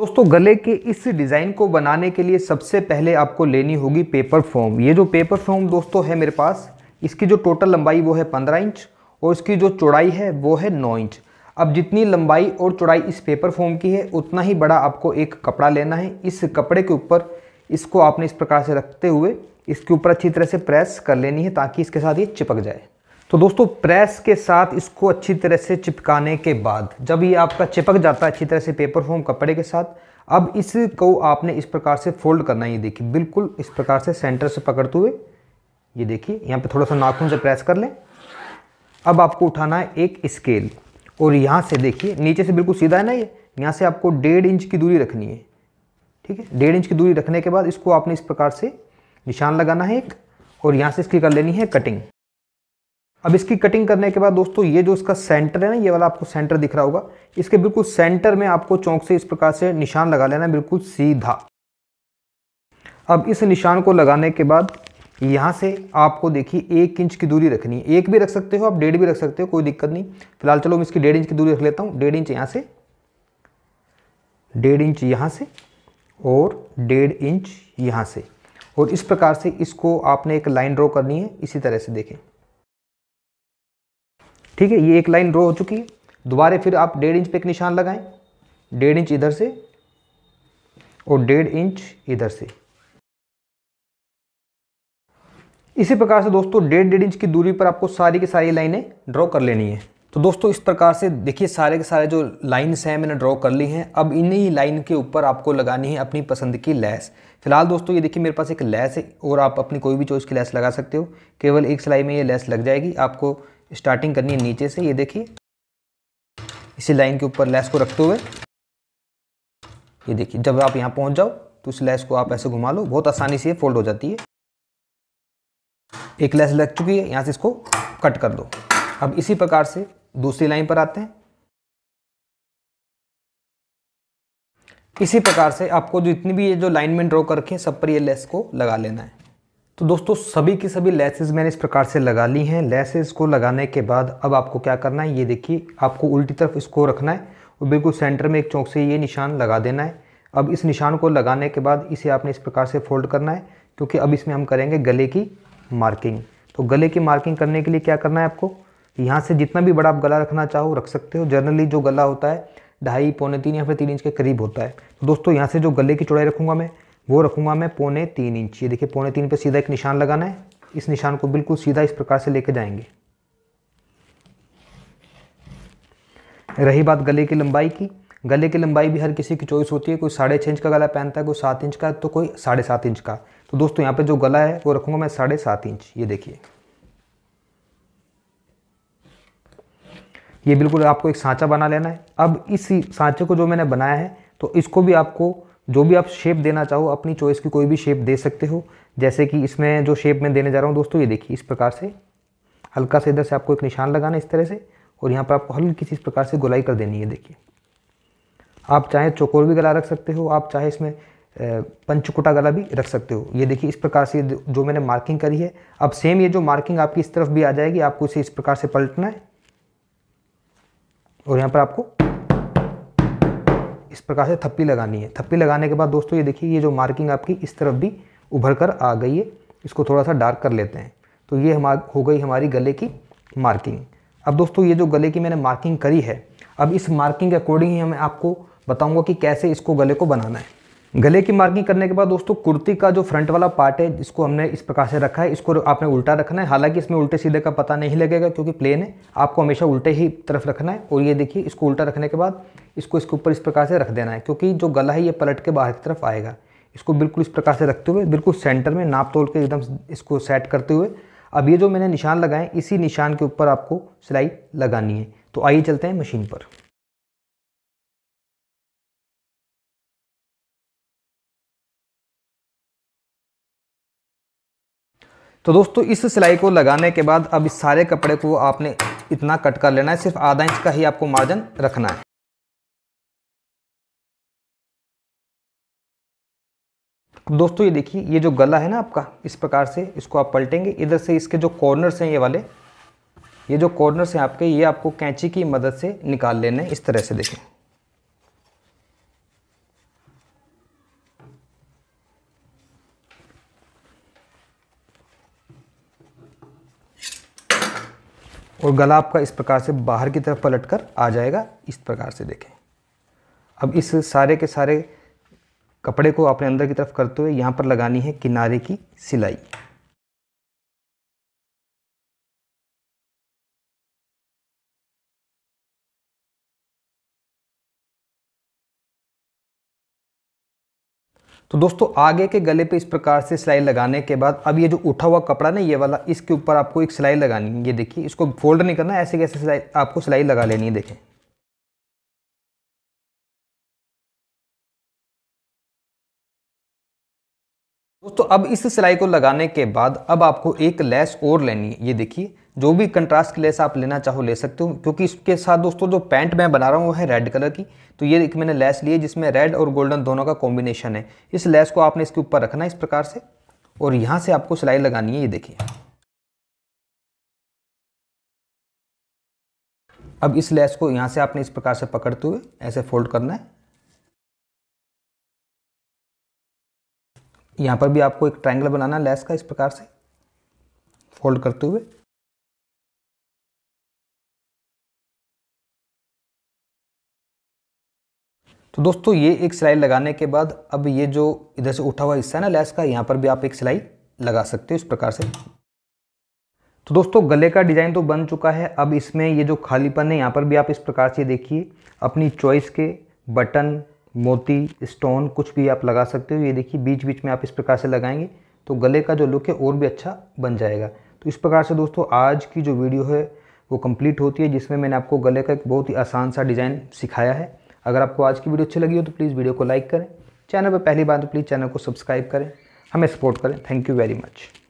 दोस्तों गले के इस डिज़ाइन को बनाने के लिए सबसे पहले आपको लेनी होगी पेपर फॉर्म ये जो पेपर फॉर्म दोस्तों है मेरे पास इसकी जो टोटल लंबाई वो है पंद्रह इंच और इसकी जो चौड़ाई है वो है नौ इंच अब जितनी लंबाई और चौड़ाई इस पेपर फॉर्म की है उतना ही बड़ा आपको एक कपड़ा लेना है इस कपड़े के ऊपर इसको आपने इस प्रकार से रखते हुए इसके ऊपर अच्छी तरह से प्रेस कर लेनी है ताकि इसके साथ ये चिपक जाए तो दोस्तों प्रेस के साथ इसको अच्छी तरह से चिपकाने के बाद जब ये आपका चिपक जाता है अच्छी तरह से पेपर फोम कपड़े के साथ अब इसको आपने इस प्रकार से फोल्ड करना है ये देखिए बिल्कुल इस प्रकार से सेंटर से पकड़ते हुए ये देखिए यहाँ पे थोड़ा सा नाखून से प्रेस कर लें अब आपको उठाना है एक स्केल और यहाँ से देखिए नीचे से बिल्कुल सीधा है ना ये यहाँ से आपको डेढ़ इंच की दूरी रखनी है ठीक है डेढ़ इंच की दूरी रखने के बाद इसको आपने इस प्रकार से निशान लगाना है एक और यहाँ से इसकी कर लेनी है कटिंग अब इसकी कटिंग करने के बाद दोस्तों ये जो इसका सेंटर है ना ये वाला आपको सेंटर दिख रहा होगा इसके बिल्कुल सेंटर में आपको चौंक से इस प्रकार से निशान लगा लेना बिल्कुल सीधा अब इस निशान को लगाने के बाद यहाँ से आपको देखिए एक इंच की दूरी रखनी है एक भी रख सकते हो आप डेढ़ भी रख सकते हो कोई दिक्कत नहीं फिलहाल चलो मैं इसकी डेढ़ इंच की दूरी रख लेता हूँ डेढ़ इंच यहाँ से डेढ़ इंच यहाँ से और डेढ़ इंच यहाँ से और इस प्रकार से इसको आपने एक लाइन ड्रॉ करनी है इसी तरह से देखें ठीक है ये एक लाइन ड्रॉ हो चुकी है दोबारा फिर आप डेढ़ इंच पे एक निशान लगाएं डेढ़ इंच इधर से और डेढ़ इंच इधर से इसी प्रकार से दोस्तों डेढ़ डेढ़ इंच की दूरी पर आपको सारी की सारी लाइनें ड्रॉ कर लेनी है तो दोस्तों इस प्रकार से देखिए सारे के सारे जो लाइन्स हैं मैंने ड्रॉ कर ली हैं अब इन्हीं लाइन के ऊपर आपको लगानी है अपनी पसंद की लैस फिलहाल दोस्तों ये देखिए मेरे पास एक लैस है और आप अपनी कोई भी चॉइस की लैस लगा सकते हो केवल एक सिलाई में ये लैस लग जाएगी आपको स्टार्टिंग करनी है नीचे से ये देखिए इसी लाइन के ऊपर लैस को रखते हुए ये देखिए जब आप यहाँ पहुँच जाओ तो उस लैस को आप ऐसे घुमा लो बहुत आसानी से फोल्ड हो जाती है एक लैस लग चुकी है यहाँ से इसको कट कर दो अब इसी प्रकार से दूसरी लाइन पर आते हैं इसी प्रकार से आपको जितनी भी ये जो लाइन में ड्रॉ करके सब पर ये लेस को लगा लेना है तो दोस्तों सभी की सभी लेसेस मैंने इस प्रकार से लगा ली हैं लेसेस को लगाने के बाद अब आपको क्या करना है ये देखिए आपको उल्टी तरफ इसको रखना है और बिल्कुल सेंटर में एक चौक से ये निशान लगा देना है अब इस निशान को लगाने के बाद इसे आपने इस प्रकार से फोल्ड करना है क्योंकि अब इसमें हम करेंगे गले की मार्किंग तो गले की मार्किंग करने के लिए क्या करना है आपको यहाँ से जितना भी बड़ा आप गला रखना चाहो रख सकते हो जनरली जो गला होता है ढाई पौने तीन या फिर तीन इंच के करीब होता है तो दोस्तों यहाँ से जो गले की चौड़ाई रखूँगा मैं वो रखूँगा मैं पौने तीन इंच ये देखिए पौने तीन पे सीधा एक निशान लगाना है इस निशान को बिल्कुल सीधा इस प्रकार से लेके जाएंगे रही बात गले की लंबाई की गले की लंबाई भी हर किसी की चॉइस होती है कोई साढ़े छः इंच का गला पहनता है कोई सात इंच का तो कोई साढ़े सात इंच का तो दोस्तों यहाँ पे जो गला है वो रखूँगा मैं साढ़े सात इंच ये देखिए ये बिल्कुल आपको एक सांचा बना लेना है अब इस सांचे को जो मैंने बनाया है तो इसको भी आपको जो भी आप शेप देना चाहो अपनी चॉइस की कोई भी शेप दे सकते हो जैसे कि इसमें जो शेप मैं देने जा रहा हूँ दोस्तों ये देखिए इस प्रकार से हल्का से इधर से आपको एक निशान लगाना इस तरह से और यहाँ पर आपको हल्की सी इस प्रकार से गोलाई कर देनी है देखिए आप चाहे चोकोर भी गला रख सकते हो आप चाहे इसमें पंचकुटा गला भी रख सकते हो ये देखिए इस प्रकार से जो मैंने मार्किंग करी है अब सेम ये जो मार्किंग आपकी इस तरफ भी आ जाएगी आपको इसे इस प्रकार से पलटना है और यहाँ पर आपको इस प्रकार से थप्पी लगानी है थप्पी लगाने के बाद दोस्तों ये देखिए ये जो मार्किंग आपकी इस तरफ भी उभर कर आ गई है इसको थोड़ा सा डार्क कर लेते हैं तो ये हमार हो गई हमारी गले की मार्किंग अब दोस्तों ये जो गले की मैंने मार्किंग करी है अब इस मार्किंग के अकॉर्डिंग ही मैं आपको बताऊँगा कि कैसे इसको गले को बनाना है गले की मार्किंग करने के बाद दोस्तों कुर्ती का जो फ्रंट वाला पार्ट है जिसको हमने इस प्रकार से रखा है इसको आपने उल्टा रखना है हालांकि इसमें उल्टे सीधे का पता नहीं लगेगा क्योंकि प्लेन है आपको हमेशा उल्टे ही तरफ रखना है और ये देखिए इसको उल्टा रखने के बाद इसको इसके ऊपर इस प्रकार से रख देना है क्योंकि जो गला है ये पलट के बाहर की तरफ आएगा इसको बिल्कुल इस प्रकार से रखते हुए बिल्कुल सेंटर में नाप तोल के एकदम इसको सेट करते हुए अब ये जो मैंने निशान लगाए इसी निशान के ऊपर आपको सिलाई लगानी है तो आइए चलते हैं मशीन पर तो दोस्तों इस सिलाई को लगाने के बाद अब इस सारे कपड़े को आपने इतना कट कर लेना है सिर्फ आधा इंच का ही आपको मार्जिन रखना है दोस्तों ये देखिए ये जो गला है ना आपका इस प्रकार से इसको आप पलटेंगे इधर से इसके जो कॉर्नर्स हैं ये वाले ये जो कॉर्नर्स हैं आपके ये आपको कैंची की मदद से निकाल लेने इस तरह से देखें और गला आपका इस प्रकार से बाहर की तरफ पलट कर आ जाएगा इस प्रकार से देखें अब इस सारे के सारे कपड़े को आपने अंदर की तरफ करते हुए यहाँ पर लगानी है किनारे की सिलाई तो दोस्तों आगे के गले पे इस प्रकार से सिलाई लगाने के बाद अब ये जो उठा हुआ कपड़ा ना ये वाला इसके ऊपर आपको एक सिलाई लगानी है ये देखिए इसको फोल्ड नहीं करना ऐसे कैसे सिलाई आपको सिलाई लगा लेनी है देखें दोस्तों अब इस सिलाई को लगाने के बाद अब आपको एक लेस और लेनी है ये देखिए जो भी कंट्रास्ट लेस आप लेना चाहो ले सकते हो क्योंकि इसके साथ दोस्तों जो पैंट मैं बना रहा हूँ वो है रेड कलर की तो ये एक मैंने लेस ली है जिसमें रेड और गोल्डन दोनों का कॉम्बिनेशन है इस लेस को आपने इसके ऊपर रखना है इस प्रकार से और यहाँ से आपको सिलाई लगानी है ये देखिए अब इस लेस को यहाँ से आपने इस प्रकार से पकड़ते हुए ऐसे फोल्ड करना है यहाँ पर भी आपको एक ट्रायंगल बनाना है लेस का इस प्रकार से फोल्ड करते हुए तो दोस्तों ये एक सिलाई लगाने के बाद अब ये जो इधर से उठा हुआ हिस्सा है ना लैस का यहाँ पर भी आप एक सिलाई लगा सकते हो इस प्रकार से तो दोस्तों गले का डिज़ाइन तो बन चुका है अब इसमें ये जो खालीपन है यहाँ पर भी आप इस प्रकार से देखिए अपनी चॉइस के बटन मोती स्टोन कुछ भी आप लगा सकते हो ये देखिए बीच बीच में आप इस प्रकार से लगाएंगे तो गले का जो लुक है और भी अच्छा बन जाएगा तो इस प्रकार से दोस्तों आज की जो वीडियो है वो कंप्लीट होती है जिसमें मैंने आपको गले का एक बहुत ही आसान सा डिज़ाइन सिखाया है अगर आपको आज की वीडियो अच्छी लगी हो तो प्लीज़ वीडियो को लाइक करें चैनल पर पहली बार तो प्लीज़ चैनल को सब्सक्राइब करें हमें सपोर्ट करें थैंक यू वेरी मच